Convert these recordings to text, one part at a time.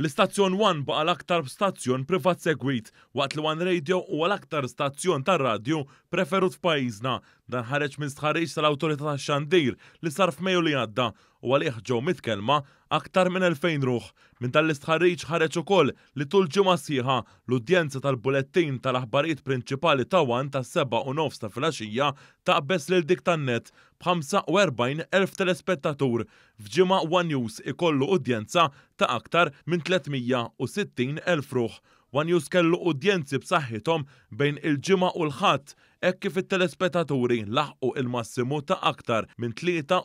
L-istazzjon 1 baqa l-aktar stazzjon privat segwit waqt li One Radio u l-aktar stazzjon tar-radju preferut f'pajjiżna dan ħareġ minn stħarriġ tal-Awtorità tax-Xandir li sar f'Mejju li għadda u għalih ġew mitkelma aktar minn 2000 ruħ. Minn tal ħareċ ħareġ ukoll li tul ġimgħa sieħa l-udjenza tal-bulettin tal-aħbarijiet prinċipali ta' wan ta' seba' u nofs ta' filgħaxija taqbes lil dik tan-net b'45,000 telespettatur f'ġimgħa One News ikollu udjenza ta' aktar minn 360,000 ruħ One kellu udjenzi b'saħħithom bejn il-ġimgħa u l-ħadd hekk kif it-telespettaturi laħqu il-massimu ta' aktar minn 7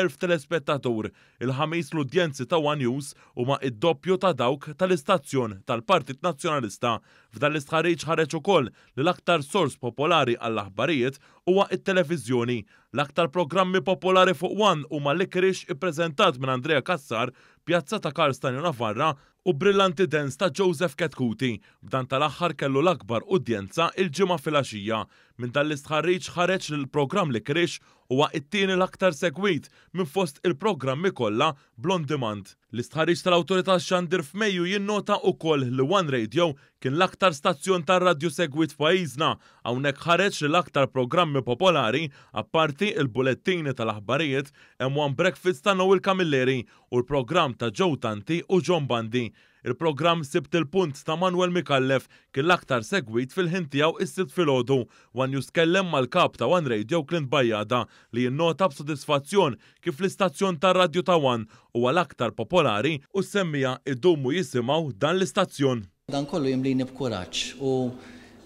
elf telespettatur. Il-ħamis l-udjenzi ta' One News huma id-doppju ta' dawk tal-istazzjon tal-Partit Nazzjonalista. F'dan l-istħarriġ ħareġ ukoll li l-aktar sors popolari għall-aħbarijiet huwa it-televiżjoni. L-aktar programmi popolari fuq One huma l-ikrix ippreżentat minn Andrea Kassar, Pjazza ta' Karl Navarra u brillanti dens ta' Joseph Katkuti b'dan tal-aħħar kellu l-akbar udjenza il-ġimgħa filgħaxija minn tal-istħarriġ ħareġ l-programm li krix huwa it-tieni l-aktar segwit minn fost il-programmi kollha blond demand. L-istħarriġ tal-Awtorità xandir f'Mejju jinnota wkoll li One Radio kien l-aktar stazzjon tar-radju segwit f'pajjiżna hawnhekk ħareġ l-aktar programmi popolari apparti il-bulettini tal-aħbarijiet hemm One Breakfast ta' Noel Kamilleri u l-programm ta' Joe Tanti u John Bandi. Il-programm sibt il-punt ta' Manuel Mikallef kien l-aktar segwit fil tiegħu is-sibt fil-ħodu wan juskellem mal-kap ta' One Radio Clint Bajjada li jinnota b'sodisfazzjon kif l-istazzjon ta' Radio ta' One huwa l-aktar popolari u semmija id-dumu jisimaw dan l-istazzjon. Dan kollu jimlini b'kuraġġ u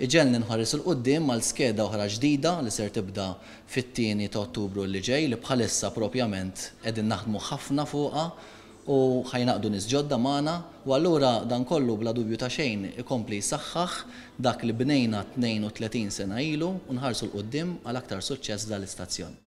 iġelni nħares il-qoddim mal skeda oħra ġdida li ser tibda fit-tieni ta' Ottubru li ġej li bħalissa propjament edin naħdmu ħafna fuqa u ħajnaqdu nisġodda maħna u allura dan kollu bla dubju ta' xejn ikompli saħħaħ dak li bnejna 32 sena ilu unħarsu l-qoddim għal aktar suċċess dal-istazzjoni.